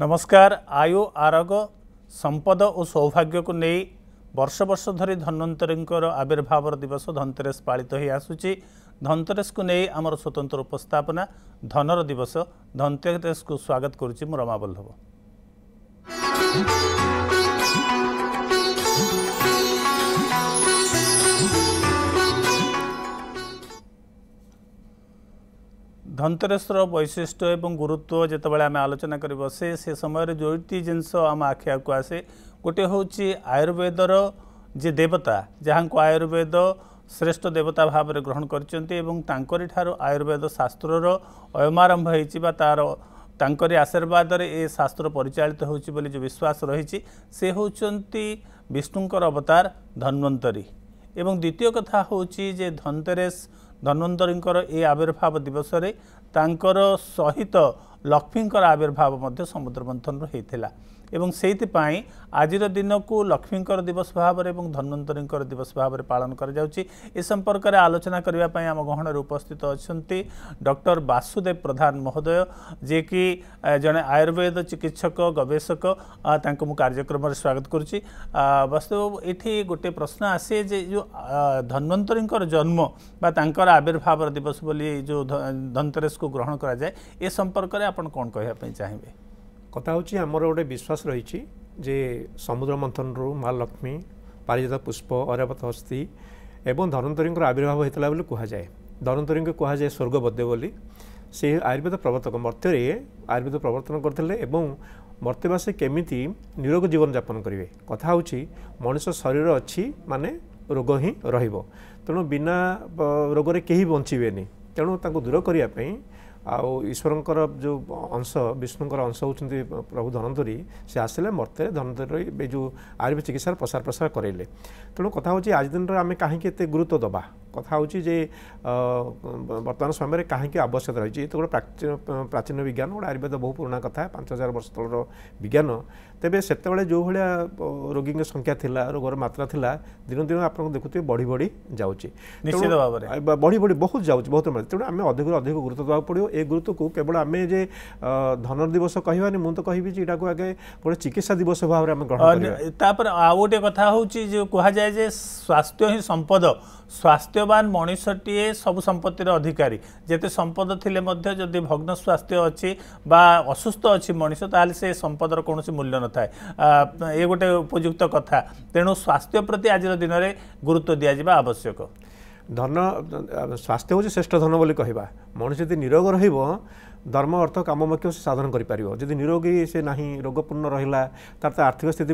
ନମସ୍କାର ଆୟୁ ଆରୋଗ ସମ୍ପଦ ଓ ସୌଭାଗ୍ୟକୁ ନେଇ ବର୍ଷ ବର୍ଷ ଧରି ଧନ୍ୱନ୍ତରୀଙ୍କର ଆବିର୍ଭାବର ଦିବସ ଧନ୍ତେରସ୍ ପାଳିତ ହୋଇ ଆସୁଛି ଧନ୍ତେରସ୍କୁ ନେଇ ଆମର ସ୍ୱତନ୍ତ୍ର ଉପସ୍ଥାପନା ଧନର ଦିବସ ଧନ୍ତେରସ୍କୁ ସ୍ୱାଗତ କରୁଛି ମୁଁ ରମାବଲ୍ଲଭ ଧନ୍ତେରସ୍ର ବୈଶିଷ୍ଟ୍ୟ ଏବଂ ଗୁରୁତ୍ୱ ଯେତେବେଳେ ଆମେ ଆଲୋଚନା କରି ବସେ ସେ ସମୟରେ ଦୁଇଟି ଜିନିଷ ଆମ ଆଖି ଆଗକୁ ଆସେ ଗୋଟିଏ ହେଉଛି ଆୟୁର୍ବେଦର ଯେ ଦେବତା ଯାହାଙ୍କୁ ଆୟୁର୍ବେଦ ଶ୍ରେଷ୍ଠ ଦେବତା ଭାବରେ ଗ୍ରହଣ କରିଛନ୍ତି ଏବଂ ତାଙ୍କରି ଠାରୁ ଆୟୁର୍ବେଦ ଶାସ୍ତ୍ରର ଅୟମାରମ୍ଭ ହୋଇଛି ବା ତା'ର ତାଙ୍କରି ଆଶୀର୍ବାଦରେ ଏ ଶାସ୍ତ୍ର ପରିଚାଳିତ ହେଉଛି ବୋଲି ଯେଉଁ ବିଶ୍ୱାସ ରହିଛି ସେ ହେଉଛନ୍ତି ବିଷ୍ଣୁଙ୍କର ଅବତାର ଧନ୍ୱନ୍ତରୀ ଏବଂ ଦ୍ୱିତୀୟ କଥା ହେଉଛି ଯେ ଧନ୍ତେରସ୍ ଧନ୍ୱନ୍ତରୀଙ୍କର ଏ ଆବିର୍ଭାବ ଦିବସରେ ତାଙ୍କର ସହିତ ଲକ୍ଷ୍ମୀଙ୍କର ଆବିର୍ଭାବ ମଧ୍ୟ ସମୁଦ୍ର ମନ୍ଥନରୁ ହୋଇଥିଲା ଏବଂ ସେଇଥିପାଇଁ ଆଜିର ଦିନକୁ ଲକ୍ଷ୍ମୀଙ୍କର ଦିବସ ଭାବରେ ଏବଂ ଧନ୍ୱନ୍ତରୀଙ୍କର ଦିବସ ଭାବରେ ପାଳନ କରାଯାଉଛି ଏ ସମ୍ପର୍କରେ ଆଲୋଚନା କରିବା ପାଇଁ ଆମ ଗହଣରେ ଉପସ୍ଥିତ ଅଛନ୍ତି ଡକ୍ଟର ବାସୁଦେବ ପ୍ରଧାନ ମହୋଦୟ ଯିଏକି ଜଣେ ଆୟୁର୍ବେଦ ଚିକିତ୍ସକ ଗବେଷକ ତାଙ୍କୁ ମୁଁ କାର୍ଯ୍ୟକ୍ରମରେ ସ୍ୱାଗତ କରୁଛି ବାସୁଦେବ ଏଠି ଗୋଟିଏ ପ୍ରଶ୍ନ ଆସେ ଯେ ଯେଉଁ ଧନ୍ୱନ୍ତରୀଙ୍କର ଜନ୍ମ ବା ତାଙ୍କର ଆବିର୍ଭାବର ଦିବସ ବୋଲି ଯେଉଁ ଧନ୍ତେରସ୍କୁ ଗ୍ରହଣ କରାଯାଏ ଏ ସମ୍ପର୍କରେ ଆପଣ କ'ଣ କହିବା ପାଇଁ ଚାହିଁବେ କଥା ହେଉଛି ଆମର ଗୋଟେ ବିଶ୍ୱାସ ରହିଛି ଯେ ସମୁଦ୍ର ମନ୍ଥନରୁ ମା ଲକ୍ଷ୍ମୀ ପାରିଜାତ ପୁଷ୍ପ ଅରାବତ ହସ୍ତି ଏବଂ ଧନନ୍ତରୀଙ୍କର ଆବିର୍ଭାବ ହୋଇଥିଲା ବୋଲି କୁହାଯାଏ ଧନନ୍ତରୀଙ୍କୁ କୁହାଯାଏ ସ୍ୱର୍ଗବଦ୍ୟ ବୋଲି ସେ ଆୟୁର୍ବେଦ ପ୍ରବର୍ତ୍ତକ ମର୍ତ୍ତ୍ୟରେ ଆୟୁର୍ବେଦ ପ୍ରବର୍ତ୍ତନ କରିଥିଲେ ଏବଂ ମର୍ତ୍ତ୍ୟବାସୀ କେମିତି ନିରୋଗ ଜୀବନଯାପନ କରିବେ କଥା ହେଉଛି ମଣିଷ ଶରୀର ଅଛି ମାନେ ରୋଗ ହିଁ ରହିବ ତେଣୁ ବିନା ରୋଗରେ କେହି ବଞ୍ଚିବେନି ତେଣୁ ତାଙ୍କୁ ଦୂର କରିବା ପାଇଁ ଆଉ ଈଶ୍ୱରଙ୍କର ଯେଉଁ ଅଂଶ ବିଷ୍ଣୁଙ୍କର ଅଂଶ ହେଉଛନ୍ତି ପ୍ରଭୁ ଧନନ୍ତରୀ ସେ ଆସିଲେ ମୋତେ ଧନନ୍ତରୀ ଏ ଯେଉଁ ଆୟୁର୍ବେଦ ଚିକିତ୍ସାର ପ୍ରସାର ପ୍ରସାର କରେଇଲେ ତେଣୁ କଥା ହେଉଛି ଆଜି ଦିନରେ ଆମେ କାହିଁକି ଏତେ ଗୁରୁତ୍ୱ ଦେବା କଥା ହେଉଛି ଯେ ବର୍ତ୍ତମାନ ସମୟରେ କାହିଁକି ଆବଶ୍ୟକତା ରହିଛି ଏତେ ଗୋଟେ ପ୍ରାଚୀନ ପ୍ରାଚୀନ ବିଜ୍ଞାନ ଗୋଟେ ଆୟୁର୍ବେଦ ବହୁ ପୁରୁଣା କଥା ପାଞ୍ଚ ହଜାର ବର୍ଷ ତଳର ବିଜ୍ଞାନ ତେବେ ସେତେବେଳେ ଯେଉଁଭଳିଆ ରୋଗୀଙ୍କ ସଂଖ୍ୟା ଥିଲା ରୋଗର ମାତ୍ରା ଥିଲା ଦିନ ଦିନ ଆପଣଙ୍କୁ ଦେଖୁଥିବେ ବଢ଼ି ବଢ଼ି ଯାଉଛି ନିଶ୍ଚିତ ଭାବରେ ବଢ଼ି ବଢ଼ି ବହୁତ ଯାଉଛି ବହୁତ ମାତ୍ରା ତେଣୁ ଆମେ ଅଧିକରୁ ଅଧିକ ଗୁରୁତ୍ୱ ଦେବାକୁ ପଡ଼ିବ ଏ ଗୁରୁତ୍ୱକୁ କେବଳ ଆମେ ଯେ ଧନଦିବସ କହିବାନି ମୁଁ ତ କହିବି ଯେ ଏଇଟାକୁ ଆଗେ ଗୋଟେ ଚିକିତ୍ସା ଦିବସ ଭାବରେ ଆମେ ଗ୍ରହଣ କରିବା ତାପରେ ଆଉ ଗୋଟେ କଥା ହେଉଛି ଯେଉଁ କୁହାଯାଏ ଯେ ସ୍ୱାସ୍ଥ୍ୟ ହିଁ ସମ୍ପଦ ସ୍ୱାସ୍ଥ୍ୟ ସତ୍ୟବାନ ମଣିଷଟିଏ ସବୁ ସମ୍ପତ୍ତିର ଅଧିକାରୀ ଯେତେ ସମ୍ପଦ ଥିଲେ ମଧ୍ୟ ଯଦି ଭଗ୍ନ ସ୍ୱାସ୍ଥ୍ୟ ଅଛି ବା ଅସୁସ୍ଥ ଅଛି ମଣିଷ ତାହେଲେ ସେ ସମ୍ପଦର କୌଣସି ମୂଲ୍ୟ ନଥାଏ ଏ ଗୋଟେ ଉପଯୁକ୍ତ କଥା ତେଣୁ ସ୍ୱାସ୍ଥ୍ୟ ପ୍ରତି ଆଜିର ଦିନରେ ଗୁରୁତ୍ୱ ଦିଆଯିବା ଆବଶ୍ୟକ ଧନ ସ୍ୱାସ୍ଥ୍ୟ ହେଉଛି ଶ୍ରେଷ୍ଠ ଧନ ବୋଲି କହିବା ମଣିଷ ଯଦି ନିରୋଗ ରହିବ ଧର୍ମ ଅର୍ଥ କାମ ମୁଖ୍ୟ ସେ ସାଧନ କରିପାରିବ ଯଦି ନିରୋଗୀ ସେ ନାହିଁ ରୋଗପୂର୍ଣ୍ଣ ରହିଲା ତା'ର ତା ଆର୍ଥିକ ସ୍ଥିତି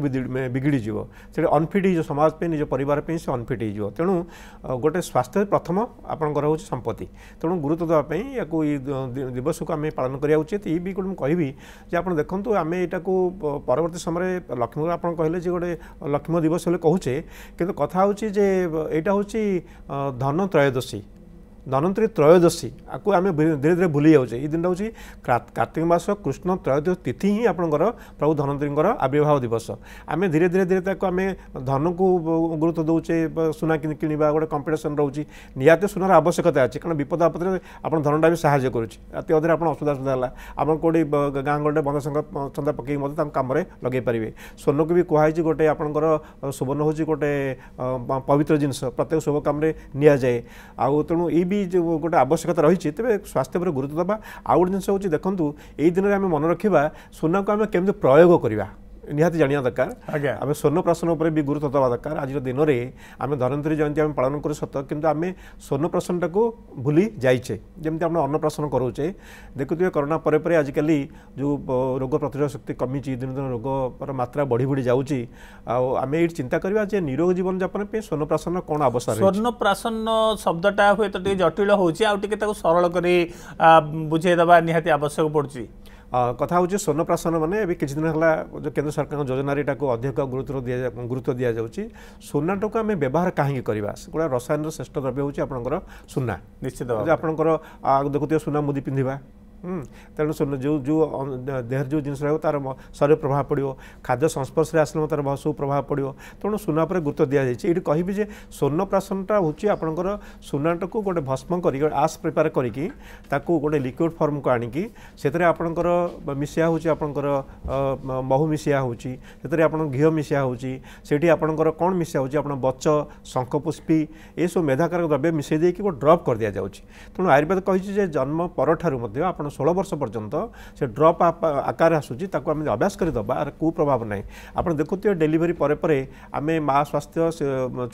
ବିଗିଡ଼ିଯିବ ସେଠି ଅନଫିଟ୍ ହେଇଯିବ ସମାଜ ପାଇଁ ନିଜ ପରିବାର ପାଇଁ ସେ ଅନଫିଟ୍ ହେଇଯିବ ତେଣୁ ଗୋଟେ ସ୍ୱାସ୍ଥ୍ୟ ପ୍ରଥମ ଆପଣଙ୍କର ହେଉଛି ସମ୍ପତ୍ତି ତେଣୁ ଗୁରୁତ୍ୱ ଦେବା ପାଇଁ ୟାକୁ ଏଇ ଦିବସକୁ ଆମେ ପାଳନ କରିବା ଉଚିତ ଏଇ ବି ଗୋଟେ ମୁଁ କହିବି ଯେ ଆପଣ ଦେଖନ୍ତୁ ଆମେ ଏଇଟାକୁ ପରବର୍ତ୍ତୀ ସମୟରେ ଲକ୍ଷ୍ମୀ ଆପଣ କହିଲେ ଯେ ଗୋଟେ ଲକ୍ଷ୍ମୀ ଦିବସ ବୋଲି କହୁଛେ କିନ୍ତୁ କଥା ହେଉଛି ଯେ ଏଇଟା ହେଉଛି ଧନ ତ୍ରୟୋଦଶୀ ଧନନ୍ତରୀ ତ୍ରୟୋଦଶୀ ଆକୁ ଆମେ ଧୀରେ ଧୀରେ ଭୁଲି ଯାଉଛେ ଏଇ ଦିନଟା ହେଉଛି କାର୍ତ୍ତିକ ମାସ କୃଷ୍ଣ ତ୍ରୟୋଦଶୀ ତିଥି ହିଁ ଆପଣଙ୍କର ପ୍ରଭୁ ଧନନ୍ତରୀଙ୍କର ଆବିର୍ଭାବ ଦିବସ ଆମେ ଧୀରେ ଧୀରେ ଧୀରେ ତାକୁ ଆମେ ଧନକୁ ଗୁରୁତ୍ୱ ଦେଉଛେ ସୁନା କିଣିବା ଗୋଟେ କମ୍ପିଟିସନ୍ ରହୁଛି ନିହାତି ସୁନାର ଆବଶ୍ୟକତା ଅଛି କାରଣ ବିପଦ ଆପଦରେ ଆପଣ ଧନଟା ବି ସାହାଯ୍ୟ କରୁଛି ରାତି ଅଧରେ ଆପଣ ଅସୁବିଧା ଅସୁବିଧା ହେଲା ଆପଣ କେଉଁଠି ଗାଁ ଗଣ୍ଡେ ବନ୍ଧସଙ୍ଗ ଚନ୍ଦା ପକାଇକି ମଧ୍ୟ ତାଙ୍କ କାମରେ ଲଗାଇ ପାରିବେ ସ୍ୱର୍ଣ୍ଣକୁ ବି କୁହାହେଇଛି ଗୋଟେ ଆପଣଙ୍କର ସୁବର୍ଣ୍ଣ ହେଉଛି ଗୋଟେ ପବିତ୍ର ଜିନିଷ ପ୍ରତ୍ୟେକ ଶୁଭ କାମରେ ନିଆଯାଏ ଆଉ ତେଣୁ ଏଇ ବି ଯେଉଁ ଗୋଟେ ଆବଶ୍ୟକତା ରହିଛି ତେବେ ସ୍ୱାସ୍ଥ୍ୟ ଉପରେ ଗୁରୁତ୍ୱ ଦେବା ଆଉ ଗୋଟେ ଜିନିଷ ହେଉଛି ଦେଖନ୍ତୁ ଏଇ ଦିନରେ ଆମେ ମନେ ରଖିବା ସୁନାକୁ ଆମେ କେମିତି ପ୍ରୟୋଗ କରିବା ନିହାତି ଜାଣିବା ଦରକାର ଆମେ ସ୍ୱର୍ଣ୍ଣପ୍ରାଶନ ଉପରେ ବି ଗୁରୁତ୍ୱ ଦେବା ଦରକାର ଆଜିର ଦିନରେ ଆମେ ଧନନ୍ତରୀ ଜୟନ୍ତୀ ଆମେ ପାଳନ କରୁ ସତ କିନ୍ତୁ ଆମେ ସ୍ୱର୍ଣ୍ଣପ୍ରାଶନଟାକୁ ଭୁଲି ଯାଇଛେ ଯେମିତି ଆମେ ଅନ୍ନପ୍ରାଶନ କରାଉଛେ ଦେଖୁଥିବେ କରୋନା ପରେ ପରେ ଆଜିକାଲି ଯେଉଁ ରୋଗ ପ୍ରତିରୋଧ ଶକ୍ତି କମିଛି ଦିନ ଦିନ ରୋଗର ମାତ୍ରା ବଢ଼ି ବଢ଼ି ଯାଉଛି ଆଉ ଆମେ ଏଇଠି ଚିନ୍ତା କରିବା ଯେ ନିରୋଗ ଜୀବନଯାପନ ପାଇଁ ସ୍ୱର୍ଣ୍ଣପ୍ରାଶନ କ'ଣ ଆବଶ୍ୟକ ସ୍ୱର୍ଣ୍ଣପ୍ରାଶନ ଶବ୍ଦଟା ହୁଏତ ଟିକେ ଜଟିଳ ହେଉଛି ଆଉ ଟିକେ ତାକୁ ସରଳ କରି ବୁଝେଇ ଦେବା ନିହାତି ଆବଶ୍ୟକ ପଡ଼ୁଛି କଥା ହେଉଛି ସ୍ୱର୍ଣ୍ଣପ୍ରାସନ ମାନେ ଏବେ କିଛି ଦିନ ହେଲା ଯେଉଁ କେନ୍ଦ୍ର ସରକାରଙ୍କ ଯୋଜନାରେ ଏଇଟାକୁ ଅଧିକ ଗୁରୁତ୍ୱ ଗୁରୁତ୍ୱ ଦିଆଯାଉଛି ସୁନାଟାକୁ ଆମେ ବ୍ୟବହାର କାହିଁକି କରିବା ସେଗୁଡ଼ା ରସାୟନର ଶ୍ରେଷ୍ଠ ଦ୍ରବ୍ୟ ହେଉଛି ଆପଣଙ୍କର ସୁନା ନିଶ୍ଚିତ ଆପଣଙ୍କର ଦେଖୁଥିବା ସୁନା ମୁଦି ପିନ୍ଧିବା ତେଣୁ ଯେଉଁ ଯେଉଁ ଦେହରେ ଯେଉଁ ଜିନିଷ ରହିବ ତା'ର ଶରୀର ପ୍ରଭାବ ପଡ଼ିବ ଖାଦ୍ୟ ସଂସ୍ପର୍ଶରେ ଆସିଲେ ମଧ୍ୟ ତା'ର ବହୁତ ସବୁ ପ୍ରଭାବ ପଡ଼ିବ ତେଣୁ ସୁନା ଉପରେ ଗୁରୁତ୍ୱ ଦିଆଯାଇଛି ଏଇଠି କହିବି ଯେ ସ୍ୱର୍ଣ୍ଣପ୍ରାଶନଟା ହେଉଛି ଆପଣଙ୍କର ସୁନାଟାକୁ ଗୋଟେ ଭସ୍ମ କରିକି ଆସ୍ ପ୍ରିପେୟାର କରିକି ତାକୁ ଗୋଟେ ଲିକ୍ୱିଡ଼ ଫର୍ମକୁ ଆଣିକି ସେଥିରେ ଆପଣଙ୍କର ମିଶିଆ ହେଉଛି ଆପଣଙ୍କର ମହୁ ମିଶିଆ ହେଉଛି ସେଥିରେ ଆପଣଙ୍କ ଘିଅ ମିଶିଆ ହେଉଛି ସେଇଠି ଆପଣଙ୍କର କ'ଣ ମିଶିଆ ହେଉଛି ଆପଣ ବଚ ଶଙ୍ଖପୁଷ୍ପୀ ଏସବୁ ମେଧାକାରକ ଦ୍ରବ୍ୟ ମିଶାଇ ଦେଇକି ଗୋଟେ ଡ୍ରପ୍ କରିଦିଆଯାଉଛି ତେଣୁ ଆୟୁର୍ବେଦ କହିଛି ଯେ ଜନ୍ମ ପରଠାରୁ ମଧ୍ୟ ଆପଣ ଆପଣ ଷୋହଳ ବର୍ଷ ପର୍ଯ୍ୟନ୍ତ ସେ ଡ୍ରପ୍ ଆକାରରେ ଆସୁଛି ତାକୁ ଆମେ ଅଭ୍ୟାସ କରିଦେବା ଆର କେଉଁ ପ୍ରଭାବ ନାହିଁ ଆପଣ ଦେଖୁଥିବେ ଡେଲିଭରି ପରେ ପରେ ଆମେ ମା ସ୍ୱାସ୍ଥ୍ୟ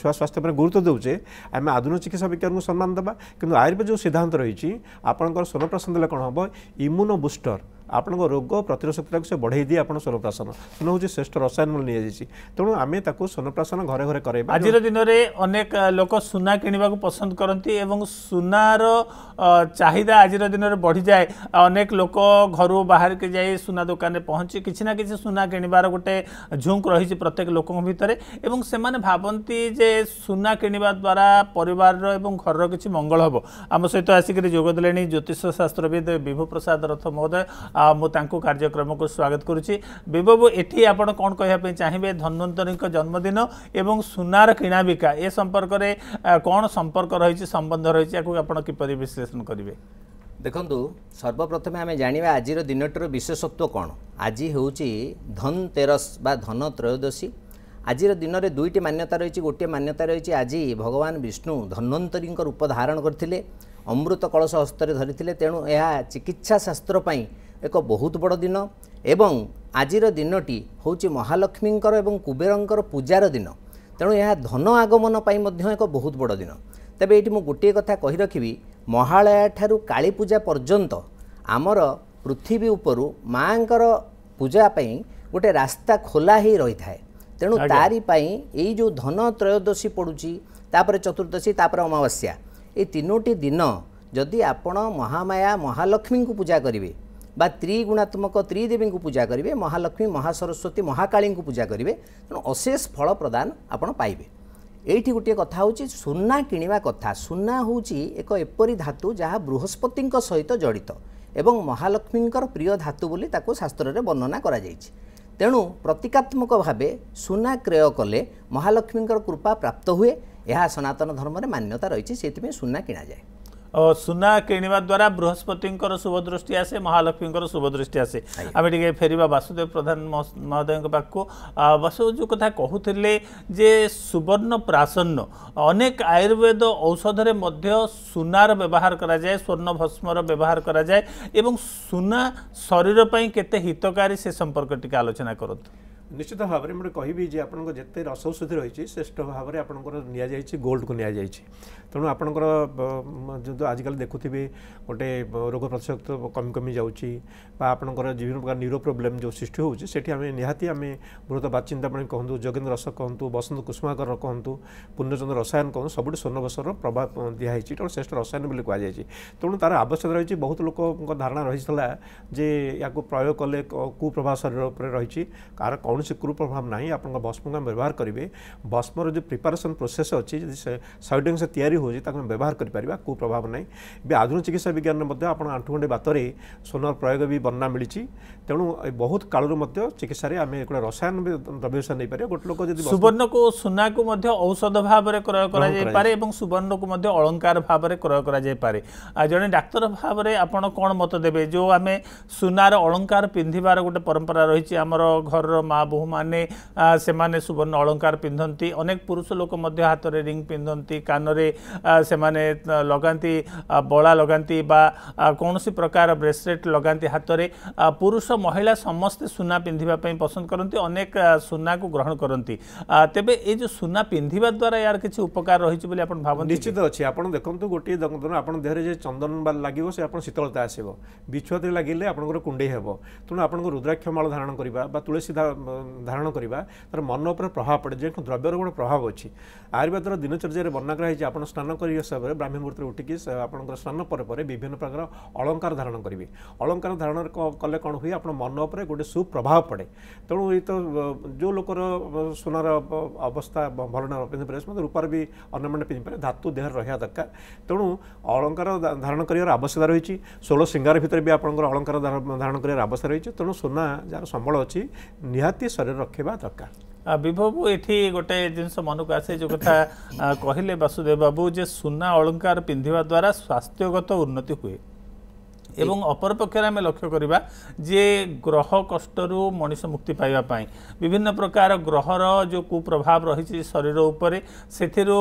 ଛୁଆ ସ୍ୱାସ୍ଥ୍ୟ ଉପରେ ଗୁରୁତ୍ୱ ଦେଉଛେ ଆମେ ଆଧୁନିକ ଚିକିତ୍ସା ବିଜ୍ଞାନକୁ ସମ୍ମାନ ଦେବା କିନ୍ତୁ ଆୟୁର୍ବେଦ ଯେଉଁ ସିଦ୍ଧାନ୍ତ ରହିଛି ଆପଣଙ୍କର ସ୍ୱର୍ଣ୍ଣପ୍ରାସନ ଦେଲେ କ'ଣ ହେବ ଇମୁନୋ ବୁଷ୍ଟର ଆପଣଙ୍କ ରୋଗ ପ୍ରତିରୋଧ ଶକ୍ତିଟାକୁ ସେ ବଢ଼େଇ ଦିଏ ଆପଣ ସ୍ୱନପ୍ରାଶନ ସ୍ୱନ ହେଉଛି ଶ୍ରେଷ୍ଠ ରସାୟନ ମୂଳ ନିଆଯାଇଛି ତେଣୁ ଆମେ ତାକୁ ସ୍ୱନପ୍ରାଶନ ଘରେ ଘରେ କରାଇବା ଆଜିର ଦିନରେ ଅନେକ ଲୋକ ସୁନା କିଣିବାକୁ ପସନ୍ଦ କରନ୍ତି ଏବଂ ସୁନାର ଚାହିଦା ଆଜିର ଦିନରେ ବଢ଼ିଯାଏ ଅନେକ ଲୋକ ଘରୁ ବାହାରିକି ଯାଇ ସୁନା ଦୋକାନରେ ପହଞ୍ଚି କିଛି ନା କିଛି ସୁନା କିଣିବାର ଗୋଟେ ଝୁଙ୍କ ରହିଛି ପ୍ରତ୍ୟେକ ଲୋକଙ୍କ ଭିତରେ ଏବଂ ସେମାନେ ଭାବନ୍ତି ଯେ ସୁନା କିଣିବା ଦ୍ୱାରା ପରିବାରର ଏବଂ ଘରର କିଛି ମଙ୍ଗଳ ହେବ ଆମ ସହିତ ଆସିକରି ଯୋଗ ଦେଲେଣି ଜ୍ୟୋତିଷ ଶାସ୍ତ୍ରବିଦ ବିଭୁ ପ୍ରସାଦ ରଥ ମହୋଦୟ ମୁଁ ତାଙ୍କୁ କାର୍ଯ୍ୟକ୍ରମକୁ ସ୍ୱାଗତ କରୁଛି ବିଭବୁ ଏଠି ଆପଣ କ'ଣ କହିବା ପାଇଁ ଚାହିଁବେ ଧନ୍ୱନ୍ତରୀଙ୍କ ଜନ୍ମଦିନ ଏବଂ ସୁନାର କିଣାବିକା ଏ ସମ୍ପର୍କରେ କ'ଣ ସମ୍ପର୍କ ରହିଛି ସମ୍ବନ୍ଧ ରହିଛି ଏହାକୁ ଆପଣ କିପରି ବିଶ୍ଳେଷଣ କରିବେ ଦେଖନ୍ତୁ ସର୍ବପ୍ରଥମେ ଆମେ ଜାଣିବା ଆଜିର ଦିନଟିର ବିଶେଷତ୍ଵ କ'ଣ ଆଜି ହେଉଛି ଧନ ତେରସ ବା ଧନ ତ୍ରୟୋଦଶୀ ଆଜିର ଦିନରେ ଦୁଇଟି ମାନ୍ୟତା ରହିଛି ଗୋଟିଏ ମାନ୍ୟତା ରହିଛି ଆଜି ଭଗବାନ ବିଷ୍ଣୁ ଧନ୍ୱନ୍ତରୀଙ୍କ ରୂପ ଧାରଣ କରିଥିଲେ ଅମୃତ କଳସ ହସ୍ତରେ ଧରିଥିଲେ ତେଣୁ ଏହା ଚିକିତ୍ସା ଶାସ୍ତ୍ର ପାଇଁ ଏକ ବହୁତ ବଡ଼ ଦିନ ଏବଂ ଆଜିର ଦିନଟି ହେଉଛି ମହାଲକ୍ଷ୍ମୀଙ୍କର ଏବଂ କୁବେରଙ୍କର ପୂଜାର ଦିନ ତେଣୁ ଏହା ଧନ ଆଗମନ ପାଇଁ ମଧ୍ୟ ଏକ ବହୁତ ବଡ଼ ଦିନ ତେବେ ଏଇଠି ମୁଁ ଗୋଟିଏ କଥା କହି ରଖିବି ମହାଳୟାଠାରୁ କାଳୀ ପୂଜା ପର୍ଯ୍ୟନ୍ତ ଆମର ପୃଥିବୀ ଉପରୁ ମାଆଙ୍କର ପୂଜା ପାଇଁ ଗୋଟିଏ ରାସ୍ତା ଖୋଲା ହୋଇ ରହିଥାଏ ତେଣୁ ତାରି ପାଇଁ ଏଇ ଯେଉଁ ଧନ ତ୍ରୟୋଦଶୀ ପଡ଼ୁଛି ତାପରେ ଚତୁର୍ଦ୍ଦଶୀ ତାପରେ ଅମାବାସ୍ୟା ଏଇ ତିନୋଟି ଦିନ ଯଦି ଆପଣ ମହାମାୟା ମହାଲକ୍ଷ୍ମୀଙ୍କୁ ପୂଜା କରିବେ ବା ତ୍ରିଗୁଣାତ୍ମକ ତ୍ରିଦେବୀଙ୍କୁ ପୂଜା କରିବେ ମହାଲକ୍ଷ୍ମୀ ମହାସରସ୍ୱତୀ ମହାକାଳୀଙ୍କୁ ପୂଜା କରିବେ ତେଣୁ ଅଶେଷ ଫଳ ପ୍ରଦାନ ଆପଣ ପାଇବେ ଏଇଠି ଗୋଟିଏ କଥା ହେଉଛି ସୁନା କିଣିବା କଥା ସୁନା ହେଉଛି ଏକ ଏପରି ଧାତୁ ଯାହା ବୃହସ୍ପତିଙ୍କ ସହିତ ଜଡ଼ିତ ଏବଂ ମହାଲକ୍ଷ୍ମୀଙ୍କର ପ୍ରିୟ ଧାତୁ ବୋଲି ତାକୁ ଶାସ୍ତ୍ରରେ ବର୍ଣ୍ଣନା କରାଯାଇଛି ତେଣୁ ପ୍ରତୀକାତ୍ମକ ଭାବେ ସୁନା କ୍ରୟ କଲେ ମହାଲକ୍ଷ୍ମୀଙ୍କର କୃପା ପ୍ରାପ୍ତ ହୁଏ ଏହା ସନାତନ ଧର୍ମରେ ମାନ୍ୟତା ରହିଛି ସେଥିପାଇଁ ସୁନା କିଣାଯାଏ ସୁନା କିଣିବା ଦ୍ୱାରା ବୃହସ୍ପତିଙ୍କର ଶୁଭଦୃଷ୍ଟି ଆସେ ମହାଲକ୍ଷ୍ମୀଙ୍କର ଶୁଭଦୃଷ୍ଟି ଆସେ ଆମେ ଟିକେ ଫେରିବା ବାସୁଦେବ ପ୍ରଧାନ ମହୋଦୟଙ୍କ ପାଖକୁ ବାସୁଦେବ ଯେଉଁ କଥା କହୁଥିଲେ ଯେ ସୁବର୍ଣ୍ଣ ପ୍ରାସନ୍ନ ଅନେକ ଆୟୁର୍ବେଦ ଔଷଧରେ ମଧ୍ୟ ସୁନାର ବ୍ୟବହାର କରାଯାଏ ସ୍ୱର୍ଣ୍ଣ ଭସ୍ମର ବ୍ୟବହାର କରାଯାଏ ଏବଂ ସୁନା ଶରୀର ପାଇଁ କେତେ ହିତକାରୀ ସେ ସମ୍ପର୍କ ଟିକେ ଆଲୋଚନା କରନ୍ତୁ ନିଶ୍ଚିତ ଭାବରେ ମୁଁ କହିବି ଯେ ଆପଣଙ୍କ ଯେତେ ରସ ଔଷଧି ରହିଛି ଶ୍ରେଷ୍ଠ ଭାବରେ ଆପଣଙ୍କର ନିଆଯାଇଛି ଗୋଲ୍ଡକୁ ନିଆଯାଇଛି ତେଣୁ ଆପଣଙ୍କର ଯେହେତୁ ଆଜିକାଲି ଦେଖୁଥିବେ ଗୋଟେ ରୋଗ ପ୍ରତିଷେଧକ କମି କମି ଯାଉଛି ବା ଆପଣଙ୍କର ବିଭିନ୍ନ ପ୍ରକାର ନ୍ୟୁରୋ ପ୍ରୋବ୍ଲେମ୍ ଯେଉଁ ସୃଷ୍ଟି ହେଉଛି ସେଠି ଆମେ ନିହାତି ଆମେ ବୃହତ ବାଚିନ୍ତାପଣି କହନ୍ତୁ ଯୋଗେନ୍ଦ୍ର ରସ କହନ୍ତୁ ବସନ୍ତ କୁସୁମାକର କହନ୍ତୁ ପୂର୍ଣ୍ଣଚନ୍ଦ୍ର ରସାୟନ କହନ୍ତୁ ସବୁଠୁ ସ୍ୱର୍ଣ୍ଣବସର ପ୍ରଭାବ ଦିଆହେଇଛି ତେଣୁ ଶ୍ରେଷ୍ଠ ରସାୟନ ବୋଲି କୁହାଯାଇଛି ତେଣୁ ତା'ର ଆବଶ୍ୟକ ରହିଛି ବହୁତ ଲୋକଙ୍କ ଧାରଣା ରହିଥିଲା ଯେ ୟାକୁ ପ୍ରୟୋଗ କଲେ କୁପ୍ରଭାବ ଶରୀର ଉପରେ ରହିଛି କାହାର କ'ଣ कौन कुरूप प्रभाव ना आप भस्म को व्यवहार करेंगे भस्मर जो प्रिपारेसन प्रोसेस अच्छी सही से या व्यवहार कर कुप्रभाव ना आधुनिक चिकित्सा विज्ञान में आप आंठुगंडे बातर सोनार प्रयोग भी बर्णना मिली तेणु बहुत कालू चिकित्सा आम गोटे रसायन द्रव्यवसान नहीं पारे गोटे लोक सुवर्ण को सुना कोषध भाव में क्रय कराइपे और सुवर्ण को भाव में क्रय कराइपे जड़े डाक्तर भाव में आपड़ कौन मत देवे जो आम सुनार अलंकार पिंधार गोटे परंपरा रही आम घर माँ ବୋହୂମାନେ ସେମାନେ ସୁବର୍ଣ୍ଣ ଅଳଙ୍କାର ପିନ୍ଧନ୍ତି ଅନେକ ପୁରୁଷ ଲୋକ ମଧ୍ୟ ହାତରେ ରିଙ୍ଗ ପିନ୍ଧନ୍ତି କାନରେ ସେମାନେ ଲଗାନ୍ତି ବଳା ଲଗାନ୍ତି ବା କୌଣସି ପ୍ରକାର ବ୍ରେସଲେଟ୍ ଲଗାନ୍ତି ହାତରେ ପୁରୁଷ ମହିଳା ସମସ୍ତେ ସୁନା ପିନ୍ଧିବା ପାଇଁ ପସନ୍ଦ କରନ୍ତି ଅନେକ ସୁନାକୁ ଗ୍ରହଣ କରନ୍ତି ତେବେ ଏଇ ଯେଉଁ ସୁନା ପିନ୍ଧିବା ଦ୍ୱାରା ଏହାର କିଛି ଉପକାର ରହିଛି ବୋଲି ଆପଣ ଭାବନ୍ତି ନିଶ୍ଚିତ ଅଛି ଆପଣ ଦେଖନ୍ତୁ ଗୋଟିଏ ଦେଖନ୍ତୁ ଆପଣ ଦେହରେ ଯେ ଚନ୍ଦନ ଲାଗିବ ସେ ଆପଣ ଶୀତଳତା ଆସିବ ବିଛୁଆତିରେ ଲାଗିଲେ ଆପଣଙ୍କର କୁଣ୍ଡେଇ ହେବ ତେଣୁ ଆପଣଙ୍କୁ ରୁଦ୍ରାକ୍ଷ ମାଳ ଧାରଣ କରିବା ବା ତୁଳସୀ ଧାରଣ କରିବା ତା'ର ମନ ଉପରେ ପ୍ରଭାବ ପଡ଼େ ଯେହେତୁ ଦ୍ରବ୍ୟର ଗୋଟେ ପ୍ରଭାବ ଅଛି ଆୟୁର୍ବେଦର ଦିନଚର୍ଯ୍ୟରେ ବର୍ଣ୍ଣନା କରାଯାଇଛି ଆପଣ ସ୍ନାନ କରିବା ସମୟରେ ବ୍ରାହ୍ମୀ ମୂର୍ତ୍ତିରେ ଉଠିକି ଆପଣଙ୍କର ସ୍ନାନ ପରେ ପରେ ବିଭିନ୍ନ ପ୍ରକାର ଅଳଙ୍କାର ଧାରଣ କରିବେ ଅଳଙ୍କାର ଧାରଣ କଲେ କ'ଣ ହୁଏ ଆପଣ ମନ ଉପରେ ଗୋଟେ ସୁପ୍ରଭାବ ପଡ଼େ ତେଣୁ ଏଇ ତ ଯେଉଁ ଲୋକର ସୁନାର ଅବସ୍ଥା ଭଲ ପିନ୍ଧିପାରିବେ ସେମାନେ ରୂପାର ବି ଅନ୍ୟମାନେ ପିନ୍ଧିପାରିବେ ଧାତୁ ଦେହରେ ରହିବା ଦରକାର ତେଣୁ ଅଳଙ୍କାର ଧାରଣ କରିବାର ଆବଶ୍ୟକତା ରହିଛି ଷୋଳ ଶିଙ୍ଗାର ଭିତରେ ବି ଆପଣଙ୍କର ଅଳଙ୍କାର ଧାରଣ କରିବାର ଆବଶ୍ୟକ ରହିଛି ତେଣୁ ସୁନା ଯାହାର ସମ୍ବଳ ଅଛି ନିହାତି ନିହାତି ଶରୀର ରଖିବା ଦରକାର ବିଭବ ଏଠି ଗୋଟେ ଜିନିଷ ମନକୁ ଆସେ ଯେଉଁ କଥା କହିଲେ ବାସୁଦେବ ବାବୁ ଯେ ସୁନା ଅଳଙ୍କାର ପିନ୍ଧିବା ଦ୍ୱାରା ସ୍ୱାସ୍ଥ୍ୟଗତ ଉନ୍ନତି ହୁଏ ଏବଂ ଅପରପକ୍ଷରେ ଆମେ ଲକ୍ଷ୍ୟ କରିବା ଯେ ଗ୍ରହ କଷ୍ଟରୁ ମଣିଷ ମୁକ୍ତି ପାଇବା ପାଇଁ ବିଭିନ୍ନ ପ୍ରକାର ଗ୍ରହର ଯେଉଁ କୁପ୍ରଭାବ ରହିଛି ଶରୀର ଉପରେ ସେଥିରୁ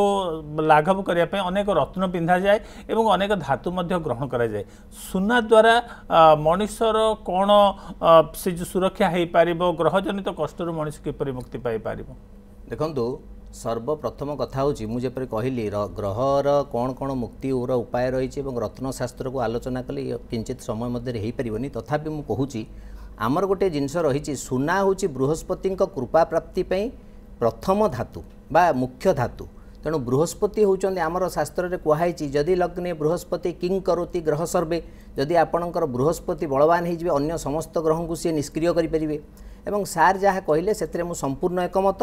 ଲାଘବ କରିବା ପାଇଁ ଅନେକ ରତ୍ନ ପିନ୍ଧାଯାଏ ଏବଂ ଅନେକ ଧାତୁ ମଧ୍ୟ ଗ୍ରହଣ କରାଯାଏ ସୁନା ଦ୍ୱାରା ମଣିଷର କ'ଣ ସେ ଯେଉଁ ସୁରକ୍ଷା ହୋଇପାରିବ ଗ୍ରହଜନିତ କଷ୍ଟରୁ ମଣିଷ କିପରି ମୁକ୍ତି ପାଇପାରିବ ଦେଖନ୍ତୁ ସର୍ବପ୍ରଥମ କଥା ହେଉଛି ମୁଁ ଯେପରି କହିଲି ଗ୍ରହର କ'ଣ କ'ଣ ମୁକ୍ତି ଓର ଉପାୟ ରହିଛି ଏବଂ ରତ୍ନଶାସ୍ତ୍ରକୁ ଆଲୋଚନା କଲେ କିଞ୍ଚିତ ସମୟ ମଧ୍ୟରେ ହେଇପାରିବନି ତଥାପି ମୁଁ କହୁଛି ଆମର ଗୋଟିଏ ଜିନିଷ ରହିଛି ସୁନା ହେଉଛି ବୃହସ୍ପତିଙ୍କ କୃପା ପ୍ରାପ୍ତି ପାଇଁ ପ୍ରଥମ ଧାତୁ ବା ମୁଖ୍ୟ ଧାତୁ ତେଣୁ ବୃହସ୍ପତି ହେଉଛନ୍ତି ଆମର ଶାସ୍ତ୍ରରେ କୁହାହେଇଛି ଯଦି ଲଗ୍ନେ ବୃହସ୍ପତି କିଙ୍ଗ କରୋତି ଗ୍ରହ ସର୍ବେ ଯଦି ଆପଣଙ୍କର ବୃହସ୍ପତି ବଳବାନ ହେଇଯିବେ ଅନ୍ୟ ସମସ୍ତ ଗ୍ରହଙ୍କୁ ସିଏ ନିଷ୍କ୍ରିୟ କରିପାରିବେ ଏବଂ ସାର୍ ଯାହା କହିଲେ ସେଥିରେ ମୁଁ ସମ୍ପୂର୍ଣ୍ଣ ଏକମତ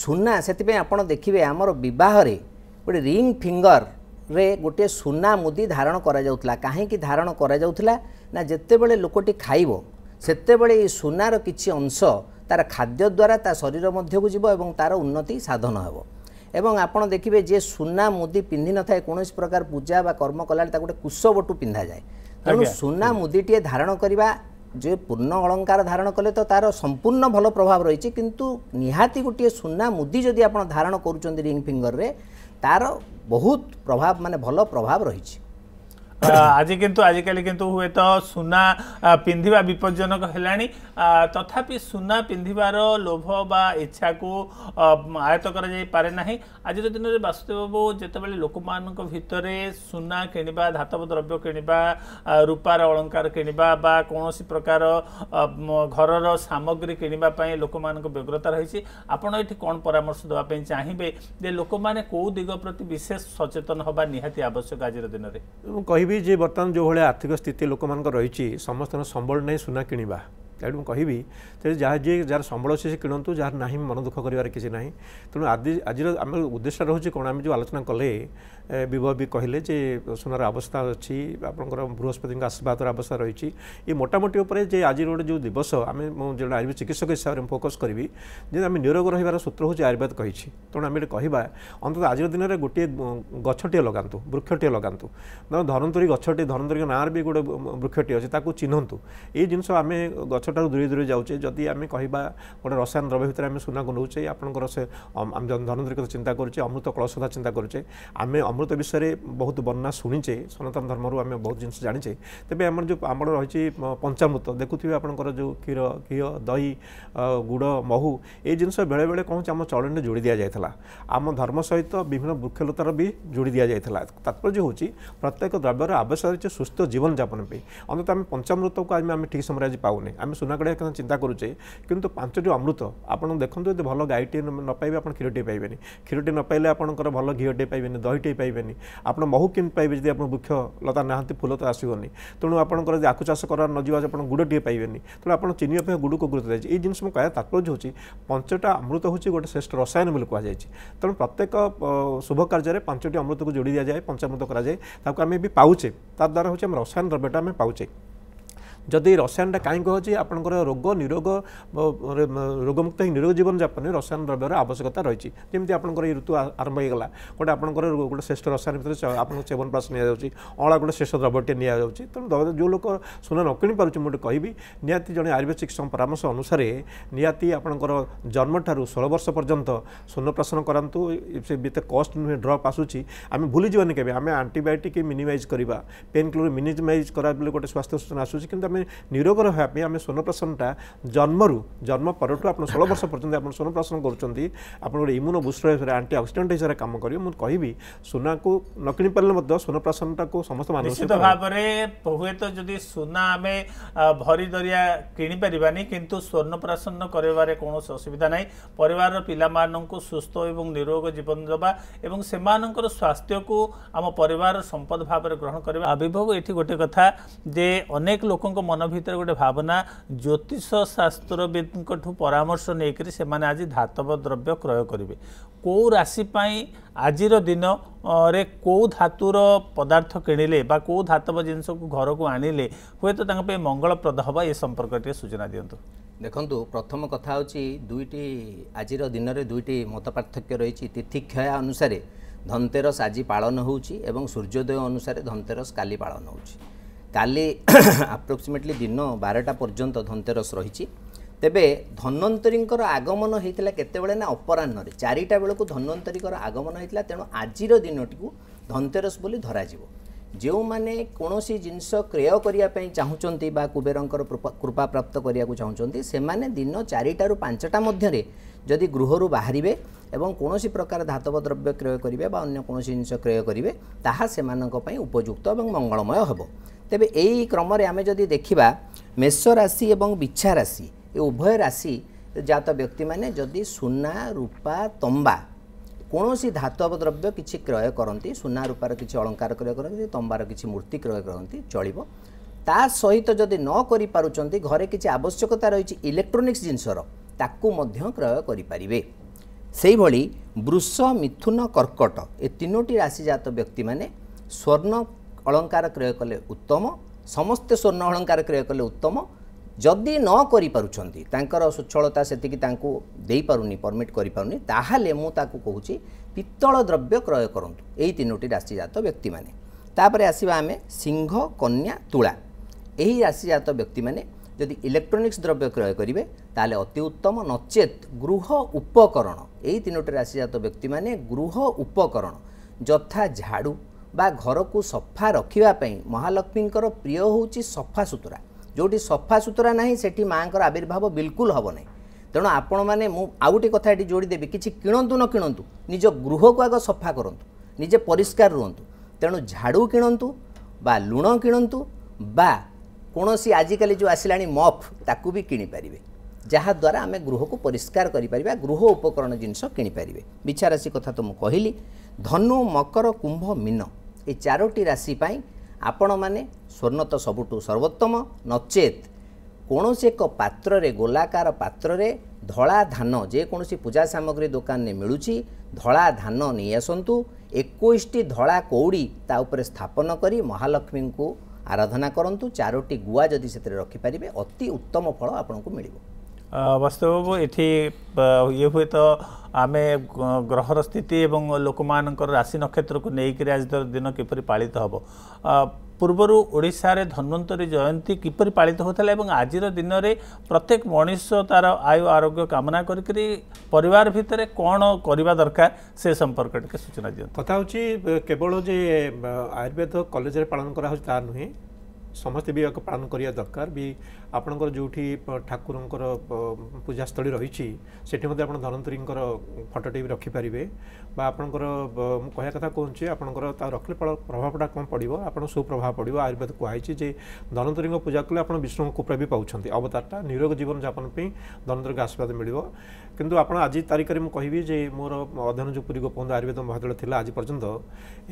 ସୁନା ସେଥିପାଇଁ ଆପଣ ଦେଖିବେ ଆମର ବିବାହରେ ଗୋଟେ ରିଙ୍ଗ ଫିଙ୍ଗରରେ ଗୋଟିଏ ସୁନା ମୁଦି ଧାରଣ କରାଯାଉଥିଲା କାହିଁକି ଧାରଣ କରାଯାଉଥିଲା ନା ଯେତେବେଳେ ଲୋକଟି ଖାଇବ ସେତେବେଳେ ଏଇ ସୁନାର କିଛି ଅଂଶ ତାର ଖାଦ୍ୟ ଦ୍ୱାରା ତା ଶରୀର ମଧ୍ୟକୁ ଯିବ ଏବଂ ତାର ଉନ୍ନତି ସାଧନ ହେବ ଏବଂ ଆପଣ ଦେଖିବେ ଯିଏ ସୁନା ମୁଦି ପିନ୍ଧି ନଥାଏ କୌଣସି ପ୍ରକାର ପୂଜା ବା କର୍ମ କଲାବେଳେ ତାକୁ ଗୋଟେ କୁଶବଟୁ ପିନ୍ଧାଯାଏ ତେଣୁ ସୁନା ମୁଦିଟିଏ ଧାରଣ କରିବା ଯେ ପୂର୍ଣ୍ଣ ଅଳଙ୍କାର ଧାରଣ କଲେ ତ ତା'ର ସମ୍ପୂର୍ଣ୍ଣ ଭଲ ପ୍ରଭାବ ରହିଛି କିନ୍ତୁ ନିହାତି ଗୋଟିଏ ସୁନା ମୁଦି ଯଦି ଆପଣ ଧାରଣ କରୁଛନ୍ତି ରିଙ୍ଗ ଫିଙ୍ଗରରେ ତା'ର ବହୁତ ପ୍ରଭାବ ମାନେ ଭଲ ପ୍ରଭାବ ରହିଛି ଆଜି କିନ୍ତୁ ଆଜିକାଲି କିନ୍ତୁ ହୁଏତ ସୁନା ପିନ୍ଧିବା ବିପଜ୍ଜନକ ହେଲାଣି ତଥାପି ସୁନା ପିନ୍ଧିବାର ଲୋଭ ବା ଇଚ୍ଛାକୁ ଆୟତ କରାଯାଇପାରେ ନାହିଁ ଆଜିର ଦିନରେ ବାସୁଦେବ ବାବୁ ଯେତେବେଳେ ଲୋକମାନଙ୍କ ଭିତରେ ସୁନା କିଣିବା ଧାତବ ଦ୍ରବ୍ୟ କିଣିବା ରୂପାର ଅଳଙ୍କାର କିଣିବା ବା କୌଣସି ପ୍ରକାର ଘରର ସାମଗ୍ରୀ କିଣିବା ପାଇଁ ଲୋକମାନଙ୍କ ବ୍ୟଗ୍ରତା ରହିଛି ଆପଣ ଏଠି କ'ଣ ପରାମର୍ଶ ଦେବା ପାଇଁ ଚାହିଁବେ ଯେ ଲୋକମାନେ କେଉଁ ଦିଗ ପ୍ରତି ବିଶେଷ ସଚେତନ ହେବା ନିହାତି ଆବଶ୍ୟକ ଆଜିର ଦିନରେ ମୁଁ କହିବି ଯେ ବର୍ତ୍ତମାନ ଯେଉଁଭଳିଆ ଆର୍ଥିକ ସ୍ଥିତି ଲୋକମାନଙ୍କର ରହିଛି ସମସ୍ତଙ୍କର ସମ୍ବଳ ନାହିଁ ସୁନା କିଣିବା ତେଣୁ ମୁଁ କହିବି ତେଣୁ ଯାହା ଯିଏ ଯାହାର ସମ୍ବଳ ଅଛି ସେ କିଣନ୍ତୁ ଯାହାର ନାହିଁ ମନ ଦୁଃଖ କରିବାର କିଛି ନାହିଁ ତେଣୁ ଆଜି ଆଜିର ଆମର ଉଦ୍ଦେଶ୍ୟ ରହୁଛି କ'ଣ ଆମେ ଯେଉଁ ଆଲୋଚନା କଲେ ବିଭବ ବି କହିଲେ ଯେ ସୁନାର ଅବସ୍ଥା ଅଛି ଆପଣଙ୍କର ବୃହସ୍ପତିଙ୍କ ଆଶୀର୍ବାଦର ଅବସ୍ଥା ରହିଛି ଏ ମୋଟାମୋଟି ଉପରେ ଯେ ଆଜିର ଗୋଟେ ଯେଉଁ ଦିବସ ଆମେ ମୁଁ ଜଣେ ଆୟୁର୍ବେଦ ଚିକିତ୍ସକ ହିସାବରେ ଫୋକସ୍ କରିବି ଯେ ଆମେ ନିରୋଗ ରହିବାର ସୂତ୍ର ହେଉଛି ଆୟୁର୍ବେଦ କହିଛି ତେଣୁ ଆମେ ଏଠି କହିବା ଅନ୍ତତଃ ଆଜିର ଦିନରେ ଗୋଟିଏ ଗଛଟିଏ ଲଗାନ୍ତୁ ବୃକ୍ଷଟିଏ ଲଗାନ୍ତୁ ଧରନ୍ତରୀ ଗଛଟିଏ ଧରନ୍ତରୀଙ୍କ ନାଁରେ ବି ଗୋଟେ ବୃକ୍ଷଟିଏ ଅଛି ତାକୁ ଚିହ୍ନନ୍ତୁ ଏଇ ଜିନିଷ ଆମେ ଗଛ ଜିନିଷଟାରୁ ଦୂରେଇ ଦୂରେଇ ଯାଉଛେ ଯଦି ଆମେ କହିବା ଗୋଟେ ରସାୟନ ଦ୍ରବ୍ୟ ଭିତରେ ଆମେ ସୁନାକୁ ନେଉଛେ ଆପଣଙ୍କର ସେ ଆମେ ଧନନ୍ଦ୍ରୀ କଥା ଚିନ୍ତା କରୁଛେ ଅମୃତ କଳସ କଥା ଚିନ୍ତା କରୁଛେ ଆମେ ଅମୃତ ବିଷୟରେ ବହୁତ ବର୍ଣ୍ଣା ଶୁଣିଛେ ସନାତନ ଧର୍ମରୁ ଆମେ ବହୁତ ଜିନିଷ ଜାଣିଛେ ତେବେ ଆମର ଯେଉଁ ଆମର ରହିଛି ପଞ୍ଚାମୃତ ଦେଖୁଥିବେ ଆପଣଙ୍କର ଯେଉଁ କ୍ଷୀର ଘିଅ ଦହି ଗୁଡ଼ ମହୁ ଏଇ ଜିନିଷ ବେଳେବେଳେ କହୁଛି ଆମ ଚଳଣିରେ ଯୋଡ଼ି ଦିଆଯାଇଥିଲା ଆମ ଧର୍ମ ସହିତ ବିଭିନ୍ନ ବୃକ୍ଷଲତାର ବି ଯୋଡ଼ି ଦିଆଯାଇଥିଲା ତାତ୍ପର୍ଯ୍ୟ ହେଉଛି ପ୍ରତ୍ୟେକ ଦ୍ରବ୍ୟର ଆବଶ୍ୟକ ରହିଛି ସୁସ୍ଥ ଜୀବନଯାପନ ପାଇଁ ଅନ୍ତତଃ ଆମେ ପଞ୍ଚାମୃତକୁ ଆମେ ଆମେ ଠିକ୍ ସମୟରେ ଆଜି ପାଉନେ ଆମେ ଆମେ ସୁନାଗଡ଼ିଆ କଥା ଚିନ୍ତା କରୁଛେ କିନ୍ତୁ ପାଞ୍ଚଟି ଅମୃତ ଆପଣ ଦେଖନ୍ତୁ ଯଦି ଭଲ ଗାଈଟିଏ ନ ପାଇବେ ଆପଣ କ୍ଷୀରଟିଏ ପାଇବେନି କ୍ଷୀରଟିଏ ନ ପାଇଲେ ଆପଣଙ୍କର ଭଲ ଘିଅଟିଏ ପାଇବେନି ଦହିଟିଏ ପାଇବେନି ଆପଣ ମହୁ କେମିତି ପାଇବେ ଯଦି ଆପଣ ବୃକ୍ଷ ଲତା ନାହାନ୍ତି ଫୁଲ ତ ଆସିବନି ତେଣୁ ଆପଣଙ୍କର ଯଦି ଆଖୁ ଚାଷ କରା ନ ଯିବା ଆପଣ ଗୁଡ଼ଟିଏ ପାଇବେନି ତେଣୁ ଆପଣ ଚିନି ଅପେକ୍ଷା ଗୁଡ଼କୁ ଗୁରୁତ୍ୱ ଦିଆଯାଇଛି ଏଇ ଜିନିଷ ମୁଁ କହିବା ତାତ୍ପର୍ଯ୍ୟ ହେଉଛି ପାଞ୍ଚଟା ଅମୃତ ହେଉଛି ଗୋଟେ ଶ୍ରେଷ୍ଠ ରସାୟନ ବୋଲି କୁହାଯାଇଛି ତେଣୁ ପ୍ରତ୍ୟେକ ଶୁଭ କାର୍ଯ୍ୟରେ ପାଞ୍ଚଟି ଅମୃତକୁ ଯୋଡ଼ି ଦିଆଯାଏ ପଞ୍ଚାମୃତ କରାଯାଏ ତାକୁ ଆମେ ବି ପାଉଛେ ତାଦ୍ୱାରା ହେଉଛି ଆମେ ରସାୟନ ଦ୍ରବ୍ୟଟା ଆମେ ପାଉଛେ ଯଦି ରସାୟନଟା କାହିଁ କୁହାଯାଉଛି ଆପଣଙ୍କର ରୋଗ ନିରୋଗ ରୋଗମୁକ୍ତ ହେଇ ନିରୋଗ ଜୀବନଯାପନରେ ରସାୟନ ଦ୍ରବ୍ୟର ଆବଶ୍ୟକତା ରହିଛି ଯେମିତି ଆପଣଙ୍କର ଏଇ ଋତୁ ଆରମ୍ଭ ହେଇଗଲା ଗୋଟେ ଆପଣଙ୍କର ଗୋଟେ ଶ୍ରେଷ୍ଠ ରସାୟନ ଭିତରେ ଆପଣଙ୍କ ଚ୍ୟବନପ୍ରାଶ ନିଆଯାଉଛି ଅଁଳା ଗୋଟେ ଶ୍ରେଷ୍ଠ ଦ୍ରବ୍ୟଟିଏ ନିଆଯାଉଛି ତେଣୁ ଯେଉଁ ଲୋକ ସୁନା ନ କିଣିପାରୁଛି ମୁଁ ଗୋଟେ କହିବି ନିହାତି ଜଣେ ଆୟୁର୍ବେଦ ଚିକିତ୍ସଙ୍କ ପରାମର୍ଶ ଅନୁସାରେ ନିହାତି ଆପଣଙ୍କର ଜନ୍ମଠାରୁ ଷୋହଳ ବର୍ଷ ପର୍ଯ୍ୟନ୍ତ ଶୂନ୍ୟପ୍ରାଶନ କରାନ୍ତୁ ସେ ଏତେ କଷ୍ଟ ନୁହେଁ ଡ୍ରପ୍ ଆସୁଛି ଆମେ ଭୁଲିଯିବାନି କେବେ ଆମେ ଆଣ୍ଟିବାୟୋଟିକ୍ ମିନିମାଇଜ୍ କରିବା ପେନ୍ କିଲର୍ ମିନିମାଇଜ୍ କରା ବୋଲି ଗୋଟେ ସ୍ୱାସ୍ଥ୍ୟ ସୂଚନା ଆସୁଛି କିନ୍ତୁ ଆମେ ନିରୋଗ ରହିବା ପାଇଁ ଆମେ ସ୍ୱର୍ଣ୍ଣପ୍ରାଶନଟା ଜନ୍ମରୁ ଜନ୍ମ ପରଠୁ ଆପଣ ଷୋହଳ ବର୍ଷ ପର୍ଯ୍ୟନ୍ତ ଆପଣ ସ୍ୱର୍ଣ୍ଣପ୍ରାଶନ କରୁଛନ୍ତି ଆପଣ ଗୋଟେ ଇମ୍ୟୁନୋ ବୁଷ୍ଟର ହିସାବରେ ଆଣ୍ଟି ଅକ୍ସିଡେଣ୍ଟ ହିସାବରେ କାମ କରିବେ ମୁଁ କହିବି ସୁନାକୁ ନ କିଣିପାରିଲେ ମଧ୍ୟ ସ୍ୱର୍ଣ୍ଣପ୍ରାଶନଟାକୁ ସମସ୍ତେ ନିଶ୍ଚିତ ଭାବରେ ହୁଏତ ଯଦି ସୁନା ଆମେ ଭରି ଦରିଆ କିଣିପାରିବାନି କିନ୍ତୁ ସ୍ୱର୍ଣ୍ଣପ୍ରାଶନ କରିବାରେ କୌଣସି ଅସୁବିଧା ନାହିଁ ପରିବାରର ପିଲାମାନଙ୍କୁ ସୁସ୍ଥ ଏବଂ ନିରୋଗ ଜୀବନ ଦେବା ଏବଂ ସେମାନଙ୍କର ସ୍ୱାସ୍ଥ୍ୟକୁ ଆମ ପରିବାର ସମ୍ପଦ ଭାବରେ ଗ୍ରହଣ କରିବା ଆବିର୍ଭାବ ଏଠି ଗୋଟେ କଥା ଯେ ଅନେକ ଲୋକଙ୍କ ମନ ଭିତରେ ଗୋଟେ ଭାବନା ଜ୍ୟୋତିଷ ଶାସ୍ତ୍ରବିଦଙ୍କଠୁ ପରାମର୍ଶ ନେଇକରି ସେମାନେ ଆଜି ଧାତବ ଦ୍ରବ୍ୟ କ୍ରୟ କରିବେ କେଉଁ ରାଶି ପାଇଁ ଆଜିର ଦିନରେ କେଉଁ ଧାତୁର ପଦାର୍ଥ କିଣିଲେ ବା କେଉଁ ଧାତବ ଜିନିଷକୁ ଘରକୁ ଆଣିଲେ ହୁଏତ ତାଙ୍କ ପାଇଁ ମଙ୍ଗଳପ୍ରଦ ହେବ ଏ ସମ୍ପର୍କରେ ଟିକିଏ ସୂଚନା ଦିଅନ୍ତୁ ଦେଖନ୍ତୁ ପ୍ରଥମ କଥା ହେଉଛି ଦୁଇଟି ଆଜିର ଦିନରେ ଦୁଇଟି ମତ ପାର୍ଥକ୍ୟ ରହିଛି ତିଥିକ୍ଷୟ ଅନୁସାରେ ଧନ୍ତେରସ୍ ଆଜି ପାଳନ ହେଉଛି ଏବଂ ସୂର୍ଯ୍ୟୋଦୟ ଅନୁସାରେ ଧନ୍ତେରସ୍ କାଲି ପାଳନ ହେଉଛି কালি আপ্রোক্সিমেটলি দিন বারোটা পর্যন্ত ধনতেরস রয়েছে তেবে ধন্বন্তরীঙ্কর আগমন হয়েছিল কেতবে না অপরাহ্নরে চারিটা বেড়ে ধন্বন্তরীঙ্কর আগমন হয়েছিল তেমন আজির দিনটি ধনতেরস বলে ধরাযোগ ଯେଉଁମାନେ କୌଣସି ଜିନିଷ କ୍ରୟ କରିବା ପାଇଁ ଚାହୁଁଛନ୍ତି ବା କୁବେରଙ୍କର କୃପା ପ୍ରାପ୍ତ କରିବାକୁ ଚାହୁଁଛନ୍ତି ସେମାନେ ଦିନ ଚାରିଟାରୁ ପାଞ୍ଚଟା ମଧ୍ୟରେ ଯଦି ଗୃହରୁ ବାହାରିବେ ଏବଂ କୌଣସି ପ୍ରକାର ଧାତବ ଦ୍ରବ୍ୟ କ୍ରୟ କରିବେ ବା ଅନ୍ୟ କୌଣସି ଜିନିଷ କ୍ରୟ କରିବେ ତାହା ସେମାନଙ୍କ ପାଇଁ ଉପଯୁକ୍ତ ଏବଂ ମଙ୍ଗଳମୟ ହେବ ତେବେ ଏହି କ୍ରମରେ ଆମେ ଯଦି ଦେଖିବା ମେଷ ରାଶି ଏବଂ ବିଛା ରାଶି ଏ ଉଭୟ ରାଶି ଜାତ ବ୍ୟକ୍ତିମାନେ ଯଦି ସୁନା ରୂପା ତମ୍ବା କୌଣସି ଧାତବ ଦ୍ରବ୍ୟ କିଛି କ୍ରୟ କରନ୍ତି ସୁନା ରୂପାର କିଛି ଅଳଙ୍କାର କ୍ରୟ କରନ୍ତି ତମ୍ବାର କିଛି ମୂର୍ତ୍ତି କ୍ରୟ କରନ୍ତି ଚଳିବ ତା ସହିତ ଯଦି ନ କରିପାରୁଛନ୍ତି ଘରେ କିଛି ଆବଶ୍ୟକତା ରହିଛି ଇଲେକ୍ଟ୍ରୋନିକ୍ସ ଜିନିଷର ତାକୁ ମଧ୍ୟ କ୍ରୟ କରିପାରିବେ ସେଇଭଳି ବୃଷ ମିଥୁନ କର୍କଟ ଏ ତିନୋଟି ରାଶିଜାତ ବ୍ୟକ୍ତିମାନେ ସ୍ୱର୍ଣ୍ଣ ଅଳଙ୍କାର କ୍ରୟ କଲେ ଉତ୍ତମ ସମସ୍ତେ ସ୍ୱର୍ଣ୍ଣ ଅଳଙ୍କାର କ୍ରୟ କଲେ ଉତ୍ତମ ଯଦି ନ କରିପାରୁଛନ୍ତି ତାଙ୍କର ସ୍ୱଚ୍ଛଳତା ସେତିକି ତାଙ୍କୁ ଦେଇପାରୁନି ପରମିଟ୍ କରିପାରୁନି ତାହେଲେ ମୁଁ ତାକୁ କହୁଛି ପିତ୍ତଳ ଦ୍ରବ୍ୟ କ୍ରୟ କରନ୍ତୁ ଏହି ତିନୋଟି ରାଶିଜାତ ବ୍ୟକ୍ତିମାନେ ତାପରେ ଆସିବା ଆମେ ସିଂହ କନ୍ୟା ତୁଳା ଏହି ରାଶିଜାତ ବ୍ୟକ୍ତିମାନେ ଯଦି ଇଲେକ୍ଟ୍ରୋନିକ୍ସ ଦ୍ରବ୍ୟ କ୍ରୟ କରିବେ ତାହେଲେ ଅତି ଉତ୍ତମ ନଚେତ୍ ଗୃହ ଉପକରଣ ଏହି ତିନୋଟି ରାଶିଜାତ ବ୍ୟକ୍ତିମାନେ ଗୃହ ଉପକରଣ ଯଥା ଝାଡ଼ୁ ବା ଘରକୁ ସଫା ରଖିବା ପାଇଁ ମହାଲକ୍ଷ୍ମୀଙ୍କର ପ୍ରିୟ ହେଉଛି ସଫା ସୁତୁରା ଯେଉଁଠି ସଫା ସୁତୁରା ନାହିଁ ସେଠି ମାଆଙ୍କର ଆବିର୍ଭାବ ବିଲକୁଲ ହେବ ନାହିଁ ତେଣୁ ଆପଣମାନେ ମୁଁ ଆଉ ଗୋଟିଏ କଥା ଏଠି ଯୋଡ଼ିଦେବି କିଛି କିଣନ୍ତୁ ନ କିଣନ୍ତୁ ନିଜ ଗୃହକୁ ଆଗ ସଫା କରନ୍ତୁ ନିଜେ ପରିଷ୍କାର ରୁହନ୍ତୁ ତେଣୁ ଝାଡ଼ୁ କିଣନ୍ତୁ ବା ଲୁଣ କିଣନ୍ତୁ ବା କୌଣସି ଆଜିକାଲି ଯେଉଁ ଆସିଲାଣି ମଫ୍ ତାକୁ ବି କିଣିପାରିବେ ଯାହାଦ୍ୱାରା ଆମେ ଗୃହକୁ ପରିଷ୍କାର କରିପାରିବା ଗୃହ ଉପକରଣ ଜିନିଷ କିଣିପାରିବେ ବିଛାରାଶି କଥା ତ ମୁଁ କହିଲି ଧନୁ ମକର କୁମ୍ଭ ମୀନ ଏଇ ଚାରୋଟି ରାଶି ପାଇଁ ଆପଣମାନେ ସ୍ୱର୍ଣ୍ଣ ତ ସବୁଠୁ ସର୍ବୋତ୍ତମ ନଚେତ୍ କୌଣସି ଏକ ପାତ୍ରରେ ଗୋଲାକାର ପାତ୍ରରେ ଧଳା ଧାନ ଯେକୌଣସି ପୂଜା ସାମଗ୍ରୀ ଦୋକାନରେ ମିଳୁଛି ଧଳା ଧାନ ନେଇ ଆସନ୍ତୁ ଏକୋଇଶଟି ଧଳା କୌଡ଼ି ତା ଉପରେ ସ୍ଥାପନ କରି ମହାଲକ୍ଷ୍ମୀଙ୍କୁ ଆରାଧନା କରନ୍ତୁ ଚାରୋଟି ଗୁଆ ଯଦି ସେଥିରେ ରଖିପାରିବେ ଅତି ଉତ୍ତମ ଫଳ ଆପଣଙ୍କୁ ମିଳିବ ବାସ୍ତବ ବାବୁ ଏଠି ଇଏ ହୁଏତ ଆମେ ଗ୍ରହର ସ୍ଥିତି ଏବଂ ଲୋକମାନଙ୍କର ରାଶି ନକ୍ଷତ୍ରକୁ ନେଇକରି ଆଜିର ଦିନ କିପରି ପାଳିତ ହେବ ପୂର୍ବରୁ ଓଡ଼ିଶାରେ ଧନ୍ୱନ୍ତରୀ ଜୟନ୍ତୀ କିପରି ପାଳିତ ହେଉଥିଲା ଏବଂ ଆଜିର ଦିନରେ ପ୍ରତ୍ୟେକ ମଣିଷ ତା'ର ଆୟୁ ଆରୋଗ୍ୟ କାମନା କରିକି ପରିବାର ଭିତରେ କ'ଣ କରିବା ଦରକାର ସେ ସମ୍ପର୍କରେ ଟିକେ ସୂଚନା ଦିଅନ୍ତୁ କଥା ହେଉଛି କେବଳ ଯେ ଆୟୁର୍ବେଦ କଲେଜରେ ପାଳନ କରାହେଉଛି ତା ନୁହେଁ ସମସ୍ତେ ବି ଏହାକୁ ପାଳନ କରିବା ଦରକାର ବି ଆପଣଙ୍କର ଯେଉଁଠି ଠାକୁରଙ୍କର ପୂଜାସ୍ଥଳୀ ରହିଛି ସେଠି ମଧ୍ୟ ଆପଣ ଧନନ୍ତରୀଙ୍କର ଫଟୋଟି ବି ରଖିପାରିବେ ବା ଆପଣଙ୍କର ମୁଁ କହିବା କଥା କହୁଛି ଆପଣଙ୍କର ତା ରଖିଲେ ପ୍ରଭାବଟା କ'ଣ ପଡ଼ିବ ଆପଣ ସୁପ୍ରଭାବ ପଡ଼ିବ ଆୟୁର୍ବେଦ କୁହାଯାଇଛି ଯେ ଧନନ୍ତରୀଙ୍କ ପୂଜା କଲେ ଆପଣ ବିଷ୍ଣୁଙ୍କ କୃପା ବି ପାଉଛନ୍ତି ଅବତାରଟା ନିରୋଗ ଜୀବନଯାପନ ପାଇଁ ଧନନ୍ତରୀଙ୍କ ଆଶୀର୍ବାଦ ମିଳିବ କିନ୍ତୁ ଆପଣ ଆଜି ତାରିଖରେ ମୁଁ କହିବି ଯେ ମୋର ଅଧ୍ୟୟନ ଯେଉଁ ପୁରୀ ଗୋପବନ୍ଧୁ ଆୟୁର୍ବେଦ ମହାବିଦ୍ୟାଳୟ ଥିଲା ଆଜି ପର୍ଯ୍ୟନ୍ତ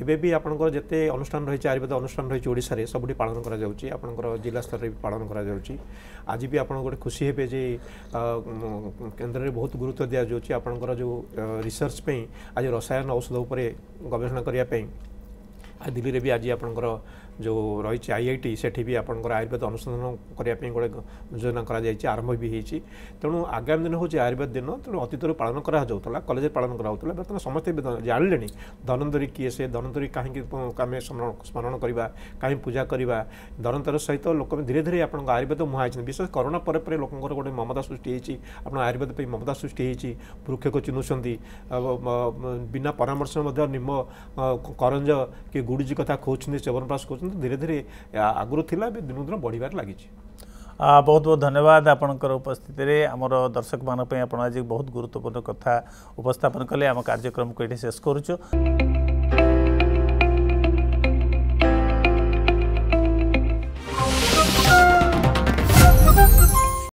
ଏବେ ବି ଆପଣଙ୍କର ଯେତେ ଅନୁଷ୍ଠାନ ରହିଛି ଆୟୁର୍ବେଦ ଅନୁଷ୍ଠାନ ରହିଛି ଓଡ଼ିଶାରେ ସବୁଠି ପାଳନ କରାଯାଉଛି ଆପଣଙ୍କର ଜିଲ୍ଲା ସ୍ତରରେ ବି ପାଳନ କରାଯାଉଛି आज भी आप गोटे खुशी हे जे केन्द्र में बहुत गुरुत्व दि जाऊँगी आपंकर जो रिसर्च पर आज रसायन औषध उपर गवेषणा करने दिल्ली में भी आज आप ଯେଉଁ ରହିଛି ଆଇ ଆଇ ଟି ସେଠି ବି ଆପଣଙ୍କର ଆୟୁର୍ବେଦ ଅନୁସନ୍ଧାନ କରିବା ପାଇଁ ଗୋଟେ ଯୋଜନା କରାଯାଇଛି ଆରମ୍ଭ ବି ହୋଇଛି ତେଣୁ ଆଗାମୀ ଦିନ ହେଉଛି ଆୟୁର୍ବେଦ ଦିନ ତେଣୁ ଅତୀତରୁ ପାଳନ କରାଯାଉଥିଲା କଲେଜରେ ପାଳନ କରାଯାଉଥିଲା ବର୍ତ୍ତମାନ ସମସ୍ତେ ଜାଣିଲେଣି ଧନନ୍ତରୀ କିଏ ସେ ଧନନ୍ତରୀ କାହିଁକି ଆମେ ସ୍ମରଣ କରିବା କାହିଁକି ପୂଜା କରିବା ଧନନ୍ତର ସହିତ ଲୋକମାନେ ଧୀରେ ଧୀରେ ଆପଣଙ୍କ ଆୟୁର୍ବେଦ ମୁହାଁ ହୋଇଛନ୍ତି ବିଶେଷ କରୋନା ପରେ ପରେ ଲୋକଙ୍କର ଗୋଟେ ମମତା ସୃଷ୍ଟି ହୋଇଛି ଆପଣ ଆୟୁର୍ବେଦ ପାଇଁ ମମତା ସୃଷ୍ଟି ହୋଇଛି ବୃକ୍ଷକ ଚିହ୍ନୁଛନ୍ତି ବିନା ପରାମର୍ଶ ମଧ୍ୟ ନିମ୍ବ କରଞ୍ଜ କି ଗୁଡ଼ୁଜି କଥା ଖୋଉଛନ୍ତି ଚବନପ୍ରାସ ଖୋଉଛନ୍ତି କିନ୍ତୁ ଧୀରେ ଧୀରେ ଆଗରୁ ଥିଲା ଏବେ ଦିନକୁ ଦିନ ବଢ଼ିବାରେ ଲାଗିଛି ବହୁତ ବହୁତ ଧନ୍ୟବାଦ ଆପଣଙ୍କର ଉପସ୍ଥିତିରେ ଆମର ଦର୍ଶକମାନଙ୍କ ପାଇଁ ଆପଣ ଆଜି ବହୁତ ଗୁରୁତ୍ୱପୂର୍ଣ୍ଣ କଥା ଉପସ୍ଥାପନ କଲେ ଆମ କାର୍ଯ୍ୟକ୍ରମକୁ ଏଠି ଶେଷ କରୁଛୁ